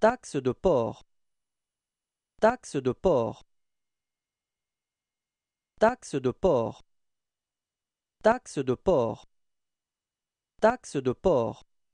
Taxe de port. Taxe de port. Taxe de port. Taxe de port. Taxe de port.